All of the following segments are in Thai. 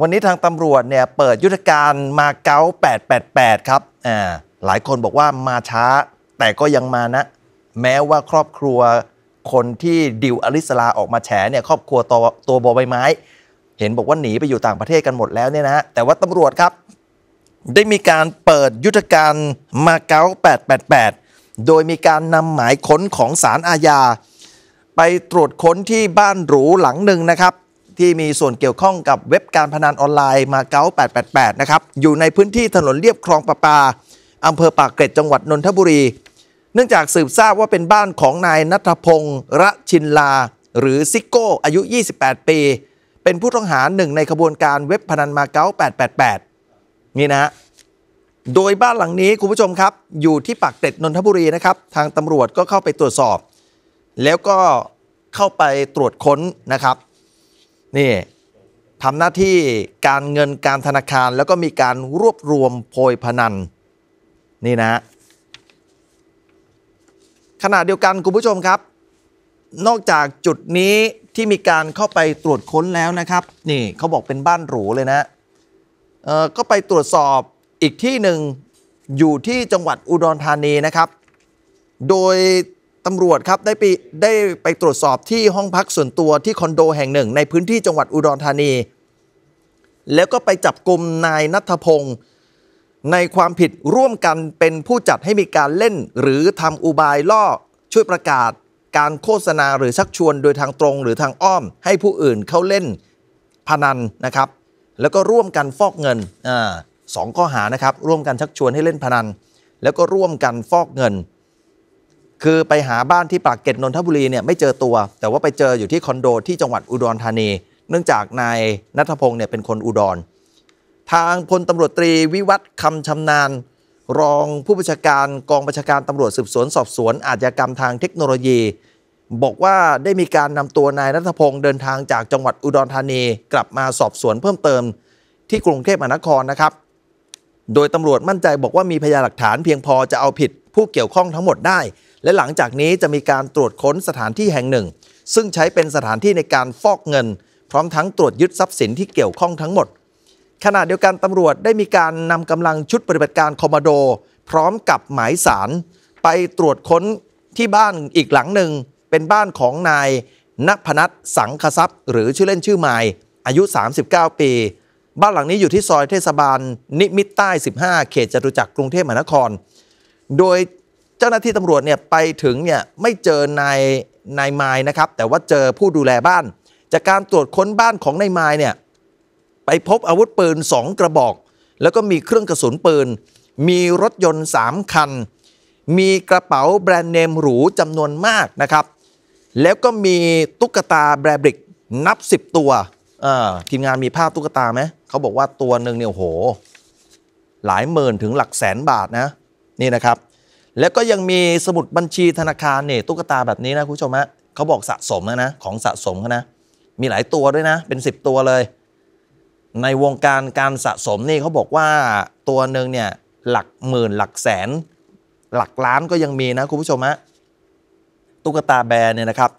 วันนี้ทางตำรวจเนี่ยเปิดยุทธการมาเก๊า888 ครับ อ่า หลายคนบอกว่ามาช้าแต่ก็ยังมานะ แม้ว่าครอบครัวคนที่ดิวอลิสลาออกมาแฉเนี่ยครอบครัวตัวตัวบอใบไม้ เห็นบอกว่าหนีไปอยู่ต่างประเทศกันหมดแล้วเนี่ยนะ แต่ว่าตำรวจครับ ได้มีการเปิดยุทธการมาเก๊า888 โดยมีการนำหมายค้นของสารอาญา ไปตรวจค้นที่บ้านหรูหลังหนึ่งนะครับที่มีส่วนเกี่ยวข้องกับเว็บการพนันออนไลน์มาเก๊า888นะครับ อยู่ในพื้นที่ถนนเลียบคลองประปาอำเภอปากเกร็ด จังหวัด นนทบุรี เนื่องจากสืบทราบว่าเป็นบ้านของนายนัทพงศ์ระชินลา หรือซิโก้ อายุ 28 ปี เป็นผู้ต้องหาหนึ่ง ในขบวนการเว็บพนันมาเก๊า888 นี่นะฮะโดยบ้านหลังนี้คุณผู้ชมครับ อยู่ที่ปากเกร็ดนนทบุรีนะครับ ทางตำรวจก็เข้าไปตรวจสอบ แล้วก็เข้าไปตรวจค้นนะครับนี่ทำหน้าที่การเงินการธนาคารแล้วก็มีการรวบรวมโพยพนันนี่นะขณะ เดียวกันคุณผู้ชมครับ นอกจากจุดนี้ที่มีการเข้าไปตรวจค้นแล้วนะครับ นี่เขาบอกเป็นบ้าน หรู เลย นะเออก็ไปตรวจสอบอีกที่หนึ่งอยู่ที่จังหวัดอุดรธานีนะครับ โดยตำรวจครับได้ไปได้ไปตรวจสอบที่ห้องพักส่วนตัวที่คอนโดแห่งหนึ่ง ในพื้นที่จังหวัดอุดรธานี แล้วก็ไปจับกลุ่มนายนัทพงศ์ในความผิดร่วมกันเป็นผู้จัดให้มีการเล่น หรือทำอุบายล่อ ช่วยประกาศการโฆษณาหรือชักชวนโดยทางตรงหรือทางอ้อมให้ผู้อื่นเข้าเล่นพนันนะครับ แล้วก็ร่วมกันฟอกเงินอสองข้อหานะครับร่วมกันชักชวนให้เล่นพนัน แล้วก็ร่วมกันฟอกเงินคือไปหาบ้านที่ปากเกร็ดนนทบุรีเนี่ยไม่เจอตัว แต่ว่าไปเจออยู่ที่คอนโดที่จังหวัดอุดรธานี เนื่องจากนายนัทพงศ์เนี่ยเป็นคนอุดร ทางพลตำรวจตรีวิวัฒน์คำชานาญ รองผู้บัญชาการกองบัญชาการตำรวจสืบสวนสอบสวนอาชญากรรมทางเทคโนโลยี บอกว่าได้มีการนำตัวนายนัทพงศ์เดินทางจากจังหวัดอุดรธานี กลับมาสอบสวนเพิ่มเติมที่กรุงเทพมหานครนะครับ โดยตำรวจมั่นใจบอกว่ามีพยานหลักฐานเพียงพอจะเอาผิดผู้เกี่ยวข้องทั้งหมดได้และหลังจากนี้จะมีการตรวจค้นสถานที่แห่งหนึ่ง ซึ่งใช้เป็นสถานที่ในการฟอกเงิน พร้อมทั้งตรวจยึดทรัพย์สินที่เกี่ยวข้องทั้งหมดขณะเดียวกันตำรวจได้มีการนำกำลังชุดปฏิบัติการคอมมานโด พร้อมกับหมายสารไปตรวจค้นที่บ้านอีกหลังหนึ่ง เป็นบ้านของนายนพนัทสังคทรัพย์ หรือชื่อเล่นชื่อไมายอายุ 39 ปี บ้านหลังนี้อยู่ที่ซอยเทศบาล นิมิตใต้ 15 เขตจตุจักรกรุงเทพมหานคร โดยจ้าหน้าที่ตำรวจเนี่ยไปถึงเนี่ยไม่เจอนายนายไม้นะครับ แต่ว่าเจอผู้ดูแลบ้าน จากการตรวจค้นบ้านของนายไม้เนี่ยไปพบอาวุธปืน 2 กระบอก แล้วก็มีเครื่องกระสุนปืน มีรถยนต์ 3 คันมีกระเป๋าแบรนด์เนมหรูจำนวนมากนะครับ แล้วก็มีตุ๊กตาแบรบริกนับ 10 ตัวทีมงานมีภาพตุ๊กตาไหมเขาบอกว่าตัวหนึ่งเนี่ยโห หลายหมื่นถึงหลักแสนบาทนะนี่นะครับแล้วก็ยังมีสมุดบัญชีธนาคารเนี่ยตุ๊กตาแบบนี้นะ คุณผู้ชมฮะเขาบอกสะสมนะนะของสะสมนะมีหลายตัวด้วยนะ เป็น 10 ตัวเลย ในวงการการสะสมนี่เขาบอกว่าตัวหนึ่งเนี่ย หลักหมื่นหลักแสน หลักล้านก็ยังมีนะ คุณผู้ชมฮะตุ๊กตาแบร์เนี่ยนะครับ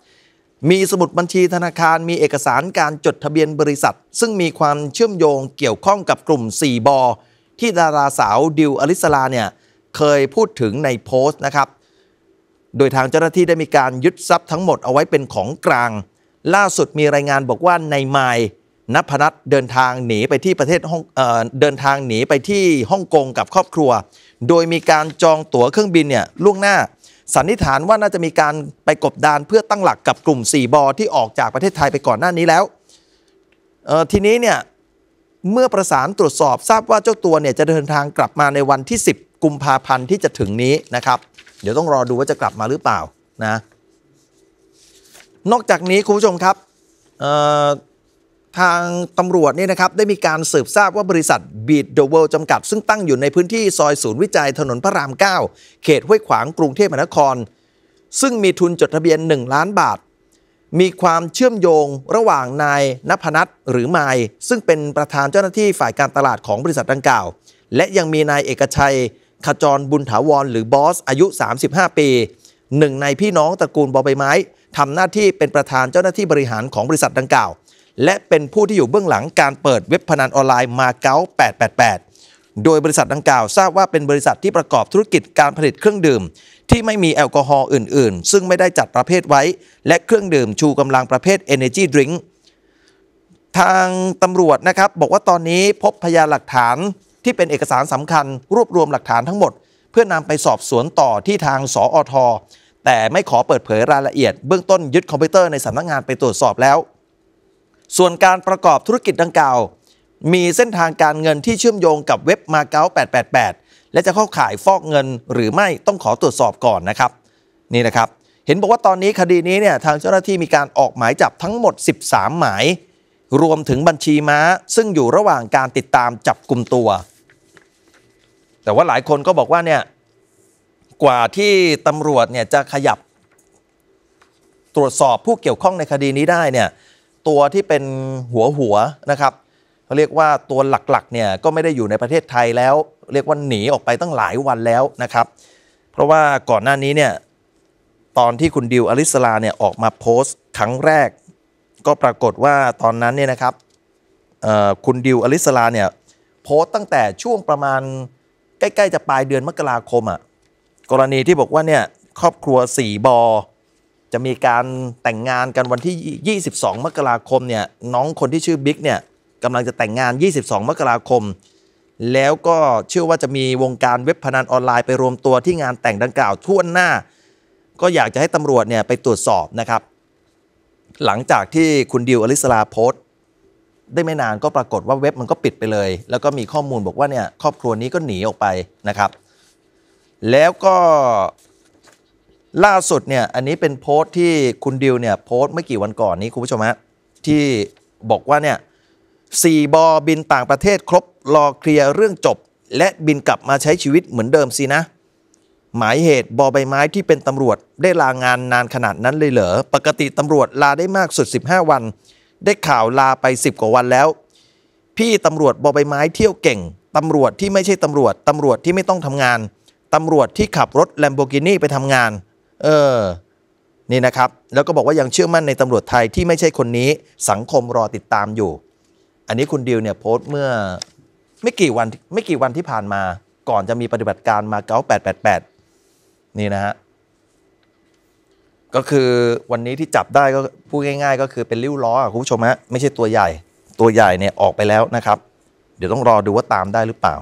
มีสมุดบัญชีธนาคารมีเอกสารการจดทะเบียนบริษัท ซึ่งมีความเชื่อมโยงเกี่ยวข้องกับกลุ่ม 4 บอ ที่ดาราสาวดิวอลิสลาเนี่ยเคยพูดถึงในโพสต์นะครับ โดยทางเจ้าหน้าที่ได้มีการยึดทรัพย์ทั้งหมดเอาไว้เป็นของกลาง ล่าสุดมีรายงานบอกว่าในไมล์นพนัทเดินทางหนีไปที่ประเทศฮ่องเดินทางหนีไปที่ฮ่องกงกับครอบครัว โดยมีการจองตั๋วเครื่องบินเนี่ยล่วงหน้า สันนิษฐานว่าน่าจะมีการไปกบดานเพื่อตั้งหลักกับกลุ่ม4บอที่ออกจากประเทศไทยไปก่อนหน้านี้แล้วทีนี้เนี่ย เมื่อประสานตรวจสอบทราบว่าเจ้าตัวเนี่ยจะเดินทางกลับมาในวันที่ 10กุมภาพันธ์ที่จะถึงนี้นะครับ เดี๋ยวต้องรอดูว่าจะกลับมาหรือเปล่านะนอกจากนี้คุณผู้ชมครับทางตำรวจนี่นะครับ ได้มีการสืบทราบว่าบริษัทบีดเดอะเวิลด์จำกัดซึ่งตั้งอยู่ในพื้นที่ ซอยศูนย์วิจัยถนนพระราม9 เขตห้วยขวางกรุงเทพมหานคร ซึ่งมีทุนจดทะเบียน 1 ล้านบาท มีความเชื่อมโยงระหว่างนายนพนัทหรือไมซึ่งเป็นประธานเจ้าหน้าที่ฝ่ายการตลาดของบริษัทดังกล่าว และยังมีนายเอกชัยขจรบุญถาวรหรือบอส อายุ 35 ปี หนึ่งในพี่น้องตระกูลบอใบไม้ทำหน้าที่เป็นประธานเจ้าหน้าที่บริหารของบริษัทดังกล่าว และเป็นผู้ที่อยู่เบื้องหลังการเปิดเว็บพนันออนไลน์มาเก๊า888 โดยบริษัทดังกล่าวทราบว่าเป็นบริษัทที่ประกอบธุรกิจการผลิตเครื่องดื่ม ที่ไม่มีแอลกอฮอล์อื่น ๆ ซึ่งไม่ได้จัดประเภทไว้และเครื่องดื่มชูกำลังประเภท Energy Drink ทางตำรวจนะครับบอกว่าตอนนี้พบพยานหลักฐานที่เป็นเอกสารสำคัญ รวบรวมหลักฐานทั้งหมด เพื่อนำไปสอบสวนต่อที่ทางสออท แต่ไม่ขอเปิดเผยรายละเอียดเบื้องต้นยึดคอมพิวเตอร์ในสำนักงงานไปตรวจสอบแล้ว ส่วนการประกอบธุรกิจดังกล่าว มีเส้นทางการเงินที่เชื่อมโยงกับเว็บมาเก๊า888 และจะเข้าข่ายฟอกเงินหรือไม่ต้องขอตรวจสอบก่อนนะครับ นี่นะครับเห็นบอกว่าตอนนี้คดีนี้เนี่ยทางเจ้าหน้าที่มีการออกหมายจับทั้งหมด 13หมาย รวมถึงบัญชีม้า ซึ่งอยู่ระหว่างการติดตามจับกลุ่มตัวแต่ว่าหลายคนก็บอกว่าเนี่ยกว่าที่ตำรวจเนี่ยจะขยับ ตรวจสอบผู้เกี่ยวข้องในคดีนี้ได้เนี่ยตัวที่เป็นหัวหัวนะครับเขาเรียกว่าตัวหลักๆเนี่ยก็ไม่ได้อยู่ในประเทศไทยแล้ว เรียกว่าหนีออกไปตั้งหลายวันแล้วนะครับ เพราะว่าก่อนหน้านี้ เนี่ย ตอนที่คุณดิวอลิสลาเนี่ยออกมาโพสต์ครั้งแรกก็ปรากฏว่าตอนนั้นเนี่ยนะครับคุณดิวอลิสลาเนี่ยโพสต์ตั้งแต่ช่วงประมาณใกล้ๆจะปลายเดือนมกราคมอ่ะกรณีที่บอกว่าเนี่ยครอบครัวสี่บอ จะมีการแต่งงานกันวันที่ 22 มกราคมเนี่ยน้องคนที่ชื่อบิ๊กเนี่ยกำลังจะแต่งงาน 22 มกราคม แล้วก็เชื่อว่าจะมีวงการเว็บพนันออนไลน์ไปรวมตัวที่งานแต่งดังกล่าวทั่วหน้า ก็อยากจะให้ตำรวจเนี่ยไปตรวจสอบนะครับ หลังจากที่คุณดิวอลิสลาโพสได้ไม่นานก็ปรากฏว่าเว็บมันก็ปิดไปเลย แล้วก็มีข้อมูลบอกว่าเนี่ยครอบครัวนี้ก็หนีออกไปนะครับ แล้วก็ล่าสุดเนี่ยอันนี้เป็นโพสต์ที่คุณดิวเนี่ยโพสต์ไม่กี่วันก่อนนี้คุณผู้ชมฮะที่บอกว่าเนี่ยสี่บอบินต่างประเทศครบรอเคลียร์เรื่องจบ และบินกลับมาใช้ชีวิตเหมือนเดิมสินะ หมายเหตุบอใบไม้ที่เป็นตำรวจได้ลางานนานขนาดนั้นเลยเหรอปกติตำรวจลาได้มากสุด 15 วันได้ข่าวลาไป 10 กว่าวันแล้ว พี่ตำรวจบอใบไม้เที่ยวเก่งตำรวจที่ไม่ใช่ตำรวจตำรวจที่ไม่ต้องทำงานตำรวจที่ขับรถแลมโบกินีไปทำงานเออนี่นะครับ แล้วก็บอกว่ายังเชื่อมั่นในตำรวจไทยที่ไม่ใช่คนนี้สังคมรอติดตามอยู่ อันนี้คุณดิวเนี่ยโพสต์เมื่อไม่กี่วันไม่กี่วันที่ผ่านมาก่อนจะมีปฏิบัติการมาเก๊า888นี่นะฮะก็คือวันนี้ที่จับได้ก็พูดง่ายๆก็คือเป็นริ้วล้อคุณผู้ชมฮะไม่ใช่ตัวใหญ่ ตัวใหญ่เนี่ยออกไปแล้วนะครับ เดี๋ยวต้องรอดูว่าตามได้หรือเปล่า